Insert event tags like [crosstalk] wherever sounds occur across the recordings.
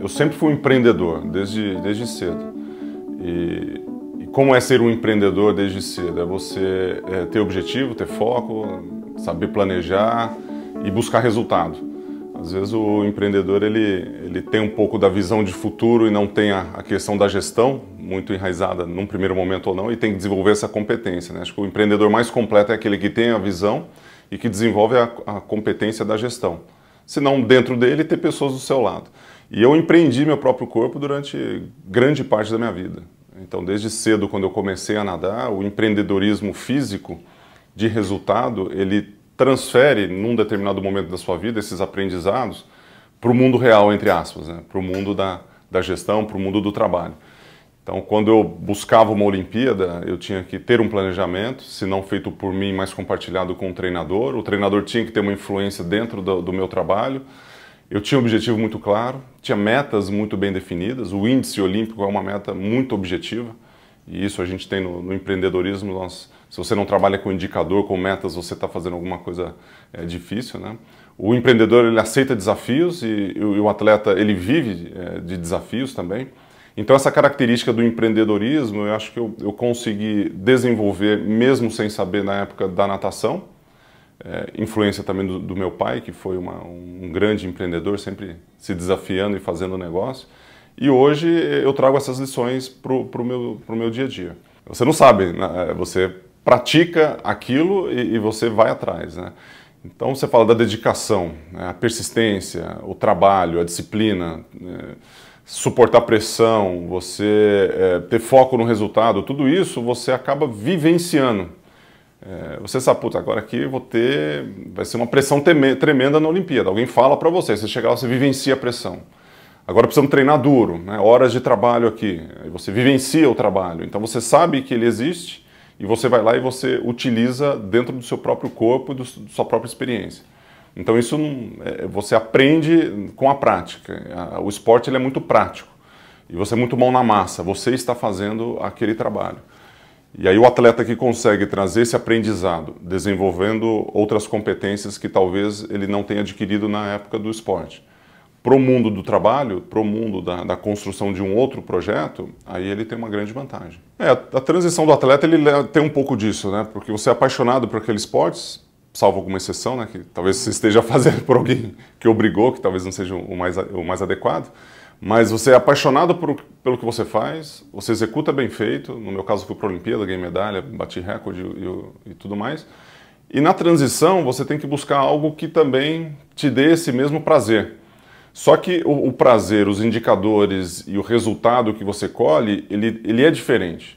Eu sempre fui um empreendedor, desde, desde cedo. E, e como é ser um empreendedor desde cedo? É você é, ter objetivo, ter foco, saber planejar e buscar resultado. Às vezes o empreendedor ele, ele tem um pouco da visão de futuro e não tem a, a questão da gestão muito enraizada num primeiro momento ou não e tem que desenvolver essa competência. Né? Acho que o empreendedor mais completo é aquele que tem a visão e que desenvolve a, a competência da gestão. Se não dentro dele, ter pessoas do seu lado. E eu empreendi meu próprio corpo durante grande parte da minha vida. Então, desde cedo, quando eu comecei a nadar, o empreendedorismo físico de resultado, ele transfere, num determinado momento da sua vida, esses aprendizados para o mundo real, entre aspas, né? para o mundo da, da gestão, para o mundo do trabalho. Então, quando eu buscava uma Olimpíada, eu tinha que ter um planejamento, se não feito por mim, mas compartilhado com o treinador. O treinador tinha que ter uma influência dentro do, do meu trabalho. Eu tinha um objetivo muito claro, tinha metas muito bem definidas. O índice olímpico é uma meta muito objetiva e isso a gente tem no, no empreendedorismo. Nós, se você não trabalha com indicador, com metas, você está fazendo alguma coisa é, difícil, né? O empreendedor ele aceita desafios e, e o atleta ele vive é, de desafios também. Então essa característica do empreendedorismo eu acho que eu, eu consegui desenvolver mesmo sem saber na época da natação é, influência também do, do, meu pai, que foi uma, um grande empreendedor, sempre se desafiando e fazendo negócio. E hoje eh, eu trago essas lições para o meu, meu dia a dia. Você não sabe, né? É, você pratica aquilo e, e, você vai atrás. Né? Então você fala da dedicação, né? a persistência, o trabalho, a disciplina, né? suportar pressão, você é, ter foco no resultado, tudo isso você acaba vivenciando é, você sabe, puta, agora aqui vou ter. Vai ser uma pressão tremenda na Olimpíada. Alguém fala para você, você chega lá, você vivencia a pressão. Agora precisamos treinar duro, né? horas de trabalho aqui. Você vivencia o trabalho. Então você sabe que ele existe e você vai lá e você utiliza dentro do seu próprio corpo e da sua própria experiência. Então isso não, é, é você aprende com a prática. o esporte ele é muito prático e você é muito mão na massa. Você está fazendo aquele trabalho. E aí o atleta que consegue trazer esse aprendizado, desenvolvendo outras competências que talvez ele não tenha adquirido na época do esporte, para o mundo do trabalho, para o mundo da, da, construção de um outro projeto, aí ele tem uma grande vantagem. É, a transição do atleta ele tem um pouco disso, né? Porque você é apaixonado por aqueles esportes, salvo alguma exceção, né? Que talvez você esteja [laughs] fazendo por alguém que obrigou, que talvez não seja o mais, o mais adequado. Mas você é apaixonado por, pelo que você faz, você executa bem feito. No meu caso, fui para a Olimpíada, ganhei medalha, bati recorde e, e, e tudo mais. E na transição, você tem que buscar algo que também te dê esse mesmo prazer. Só que o, o, prazer, os indicadores e o resultado que você colhe, ele, ele é diferente.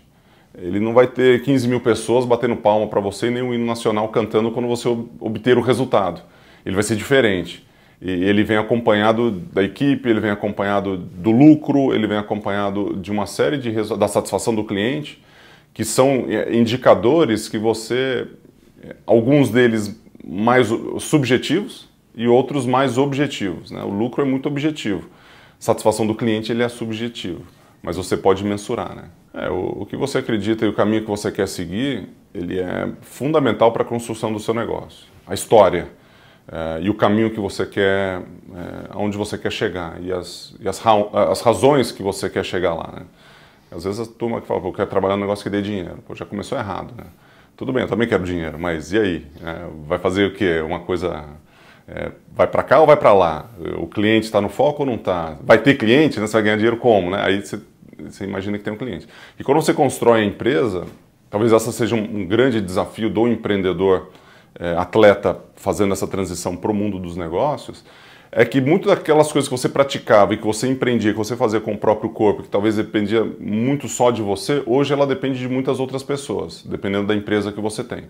Ele não vai ter 15 mil pessoas batendo palma para você e nem o um hino nacional cantando quando você obter o resultado. Ele vai ser diferente. E ele vem acompanhado da equipe, ele vem acompanhado do lucro, ele vem acompanhado de uma série de da satisfação do cliente, que são é, indicadores que você, é, alguns deles mais subjetivos e outros mais objetivos. Né? O lucro é muito objetivo, a satisfação do cliente ele é subjetivo, mas você pode mensurar. Né? É, o, o que você acredita e o caminho que você quer seguir, ele é fundamental para a construção do seu negócio. A história é, e o caminho que você quer, é, aonde você quer chegar e as, e as, ra as razões que você quer chegar lá. Né? Às vezes a turma que fala, eu quero trabalhar num negócio que dê dinheiro. Pô, já começou errado, né? Tudo bem, eu também quero dinheiro, mas e aí? É, vai fazer o quê? Uma coisa... É, vai para cá ou vai para lá? O cliente está no foco ou não está? Vai ter cliente? Né? Você vai ganhar dinheiro como? Né? Aí você, você, imagina que tem um cliente. E quando você constrói a empresa, talvez essa seja um, um grande desafio do empreendedor é, atleta fazendo essa transição para o mundo dos negócios, é que muito daquelas coisas que você praticava e que você empreendia, que você fazia com o próprio corpo, que talvez dependia muito só de você, hoje ela depende de muitas outras pessoas, dependendo da empresa que você tem.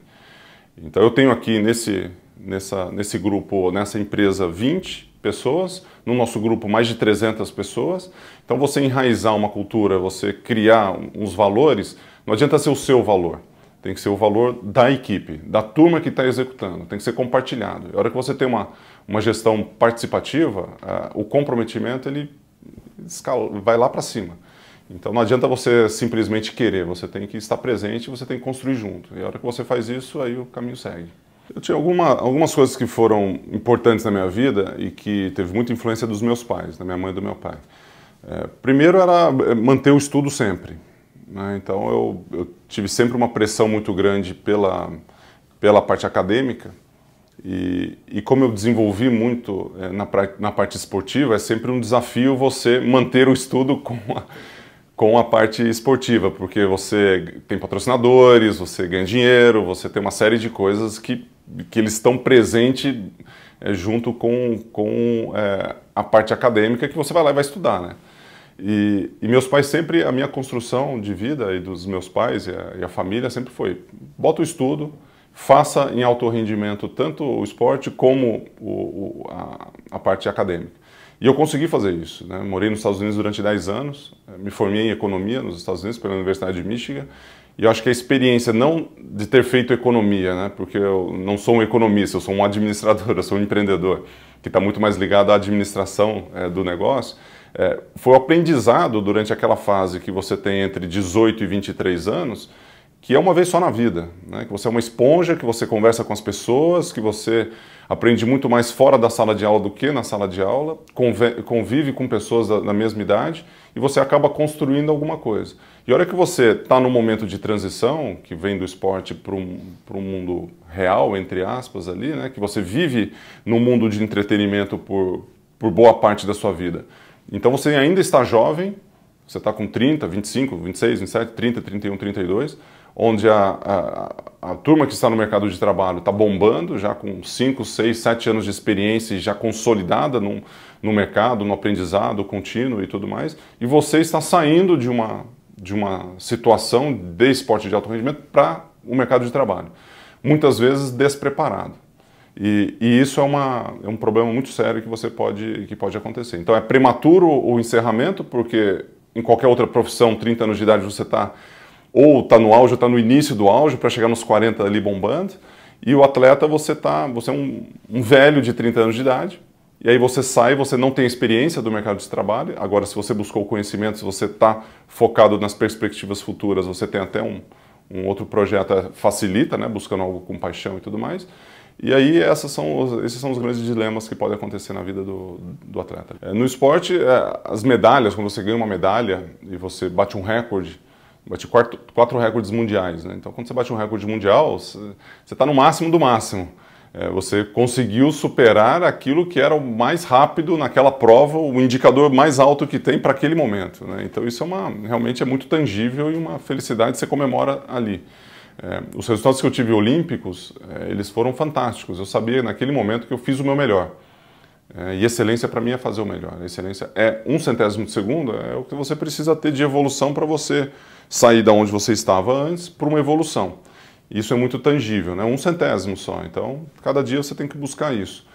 Então eu tenho aqui nesse, nessa, nesse grupo, nessa empresa, 20 pessoas, no nosso grupo mais de 300 pessoas. Então você enraizar uma cultura, você criar uns valores, não adianta ser o seu valor, tem que ser o valor da equipe, da turma que está executando, tem que ser compartilhado. E a hora que você tem uma, uma gestão participativa, uh, o comprometimento ele escala, vai lá para cima. Então não adianta você simplesmente querer, você tem que estar presente, você tem que construir junto. E a hora que você faz isso, aí o caminho segue. Eu tinha alguma, algumas coisas que foram importantes na minha vida e que teve muita influência dos meus pais, da minha mãe e do meu pai. É, primeiro era é, manter o estudo sempre. Né? Então eu, eu, tive sempre uma pressão muito grande pela, pela parte acadêmica e, e como eu desenvolvi muito é, na, na parte esportiva, é sempre um desafio você manter o estudo com a, com a parte esportiva, porque você tem patrocinadores, você ganha dinheiro, você tem uma série de coisas que, que eles estão presentes é, junto com, com é, a parte acadêmica que você vai lá e vai estudar, né? E, e, meus pais sempre, a minha construção de vida e dos meus pais e a, e a família sempre foi: bota o estudo, faça em alto rendimento tanto o esporte como o, o, a, a, parte acadêmica. E eu consegui fazer isso. Né? Morei nos Estados Unidos durante 10 anos, eh, me formei em economia nos Estados Unidos pela Universidade de Michigan. E eu acho que a experiência, não de ter feito economia, né? porque eu não sou um economista, eu sou um [laughs] administrador, eu sou um empreendedor, que está muito mais ligado à administração é, do negócio é, foi o aprendizado durante aquela fase que você tem entre 18 e 23 anos, que é uma vez só na vida, né? que você é uma esponja, que você conversa com as pessoas, que você aprende muito mais fora da sala de aula do que na sala de aula, convive com pessoas da, da mesma idade e você acaba construindo alguma coisa. E a hora que você está num momento de transição, que vem do esporte para um, um mundo real, entre aspas, ali, né? que você vive num mundo de entretenimento por, por boa parte da sua vida, então você ainda está jovem, você está com 30, 25, 26, 27, 30, 31, 32, onde a, a, a turma que está no mercado de trabalho está bombando, já com 5, 6, 7 anos de experiência e já consolidada num, no mercado, no aprendizado contínuo e tudo mais, e você está saindo de uma, de uma situação de esporte de alto rendimento para o mercado de trabalho, muitas vezes despreparado. E, e isso é, uma, é um problema muito sério que você pode, que pode acontecer. Então é prematuro o encerramento, porque em qualquer outra profissão, 30 anos de idade, você está ou está no auge, ou está no início do auge, para chegar nos 40 ali bombando. E o atleta, você tá, você é um, um, velho de 30 anos de idade, e aí você sai, você não tem experiência do mercado de trabalho. Agora, se você buscou conhecimento, se você está focado nas perspectivas futuras, você tem até um, um outro projeto, é, facilita, né, buscando algo com paixão e tudo mais. E aí são os, esses são os grandes dilemas que podem acontecer na vida do, do atleta. É, no esporte, é, as medalhas, quando você ganha uma medalha e você bate um recorde, bate quatro, quatro recordes mundiais. Né? Então, quando você bate um recorde mundial, você está no máximo do máximo. É, você conseguiu superar aquilo que era o mais rápido naquela prova, o indicador mais alto que tem para aquele momento. Né? Então, isso é uma, realmente é muito tangível e uma felicidade que você comemora ali. É, os resultados que eu tive olímpicos, é, eles foram fantásticos. Eu sabia naquele momento que eu fiz o meu melhor. É, e excelência para mim é fazer o melhor. excelência é um centésimo de segundo, é o que você precisa ter de evolução para você sair da onde você estava antes para uma evolução. Isso é muito tangível, né? um centésimo só. Então, cada dia você tem que buscar isso.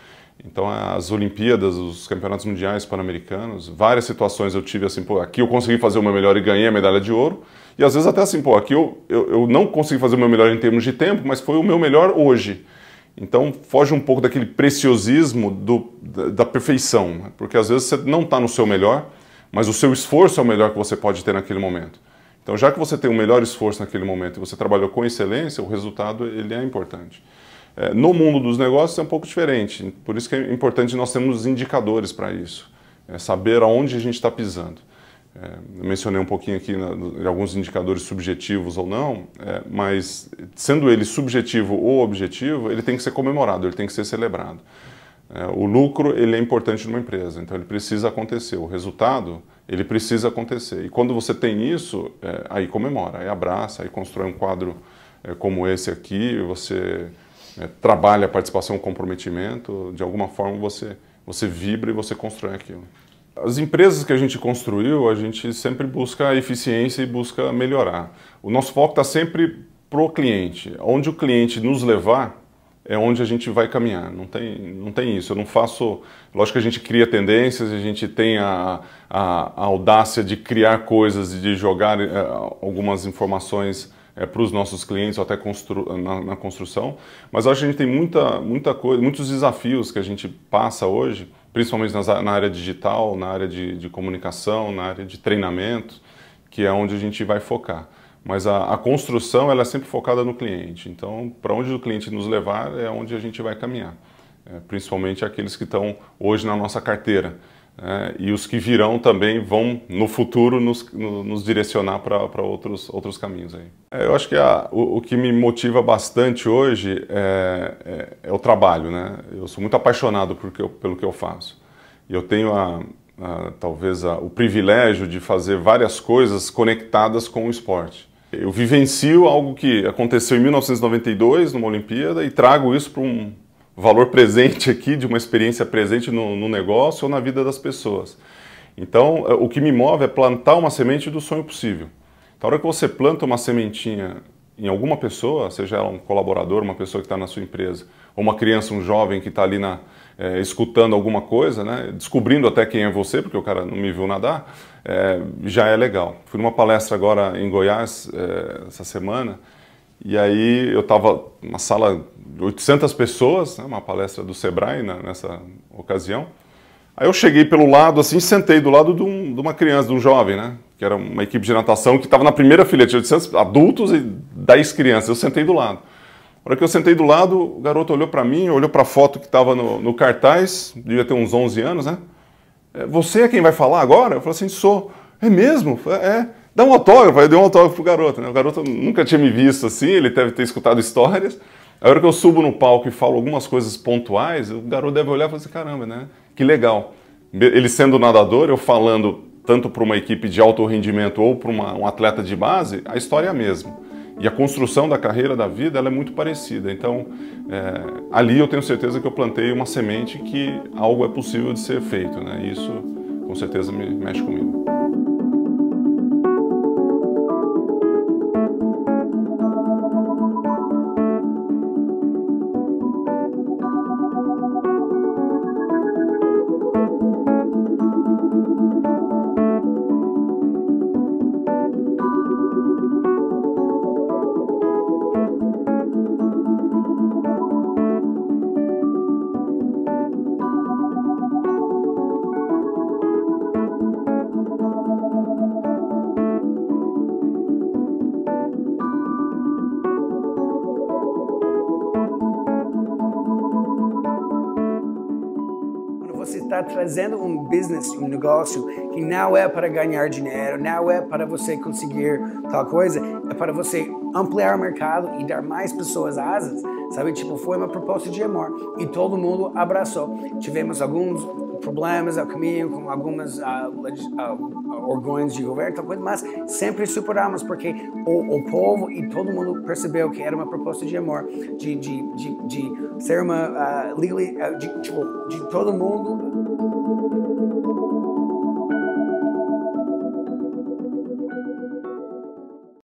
Então, é, as Olimpíadas, os campeonatos mundiais pan-americanos, várias situações eu tive assim, pô, aqui eu consegui fazer o meu melhor e ganhei a medalha de ouro. E às vezes até assim, pô, aqui eu, eu, eu não consegui fazer o meu melhor em termos de tempo, mas foi o meu melhor hoje. Então, foge um pouco daquele preciosismo do, da, da perfeição, né? porque às vezes você não está no seu melhor, mas o seu esforço é o melhor que você pode ter naquele momento. Então, já que você tem o melhor esforço naquele momento e você trabalhou com excelência, o resultado ele é importante. É, no mundo dos negócios é um pouco diferente, por isso que é importante nós termos indicadores para isso, é saber aonde a gente está pisando. É, mencionei um pouquinho aqui na, de alguns indicadores subjetivos ou não, é, mas sendo ele subjetivo ou objetivo, ele tem que ser comemorado, ele tem que ser celebrado. É, o lucro ele é importante numa empresa, então ele precisa acontecer. O resultado ele precisa acontecer. E quando você tem isso, é, aí comemora, aí abraça, aí constrói um quadro como esse aqui, você é, trabalha a participação, o comprometimento, de alguma forma você, você vibra e você constrói aquilo. As empresas que a gente construiu, a gente sempre busca eficiência e busca melhorar. O nosso foco está sempre pro cliente. Onde o cliente nos levar é onde a gente vai caminhar. Não tem, não tem isso. Eu não faço. Lógico que a gente cria tendências, a gente tem a, a, a audácia de criar coisas e de jogar eh, algumas informações é, para os nossos clientes, ou até constru na, na, construção. Mas eu acho que a gente tem muita, muita coisa, muitos desafios que a gente passa hoje, principalmente nas, na área digital, na área de, de, comunicação, na área de treinamento, que é onde a gente vai focar. Mas a, a construção ela é sempre focada no cliente. Então, para onde o cliente nos levar é onde a gente vai caminhar. É, principalmente aqueles que estão hoje na nossa carteira é, e os que virão também vão, no futuro, nos, nos direcionar para outros, outros caminhos. Aí. É, eu acho que a, o, o, que me motiva bastante hoje é, é, é, o trabalho. Né? Eu sou muito apaixonado por que eu, pelo que eu faço. E eu tenho, a, a talvez, a, o privilégio de fazer várias coisas conectadas com o esporte. Eu vivencio algo que aconteceu em 1992, numa Olimpíada, e trago isso para um, valor presente aqui, de uma experiência presente no, no negócio ou na vida das pessoas. Então, é, o que me move é plantar uma semente do sonho possível. Então, a hora que você planta uma sementinha em alguma pessoa, seja ela um colaborador, uma pessoa que está na sua empresa, ou uma criança, um jovem que está ali na, é, escutando alguma coisa, né, descobrindo até quem é você, porque o cara não me viu nadar, é, já é legal. Fui numa palestra agora em Goiás é, essa semana e aí eu estava numa sala de 800 pessoas, né, uma palestra do Sebrae né, nessa ocasião. Aí eu cheguei pelo lado, assim, sentei do lado de, um, de uma criança, de um jovem, né? Que era uma equipe de natação que estava na primeira filha, tinha 800 adultos e 10 crianças. Eu sentei do lado. Na hora que eu sentei do lado, o garoto olhou para mim, olhou para a foto que estava no, no, cartaz, devia ter uns 11 anos, né? É, você é quem vai falar agora? Eu falei assim, sou. É mesmo? É dá um autógrafo. Aí eu dei um autógrafo pro garoto, né? O garoto nunca tinha me visto assim, ele deve ter escutado histórias. A hora que eu subo no palco e falo algumas coisas pontuais, o garoto deve olhar e falar assim, caramba, né? Que legal. Ele sendo nadador, eu falando tanto para uma equipe de alto rendimento ou para um atleta de base, a história é a mesma. E a construção da carreira, da vida, ela é muito parecida. Então, é, ali eu tenho certeza que eu plantei uma semente que algo é possível de ser feito. Né? E isso, com certeza, me mexe comigo. está trazendo um business, um negócio que não é para ganhar dinheiro, não é para você conseguir tal coisa, é para você ampliar o mercado e dar mais pessoas asas, sabe? Tipo, foi uma proposta de amor e todo mundo abraçou. Tivemos alguns problemas ao é caminho, com algumas uh, uh, orgões de governo, tal coisa, mas sempre superamos, porque o, o, povo e todo mundo percebeu que era uma proposta de amor, de, de, de, de ser uma uh, de, de, tipo, de todo mundo.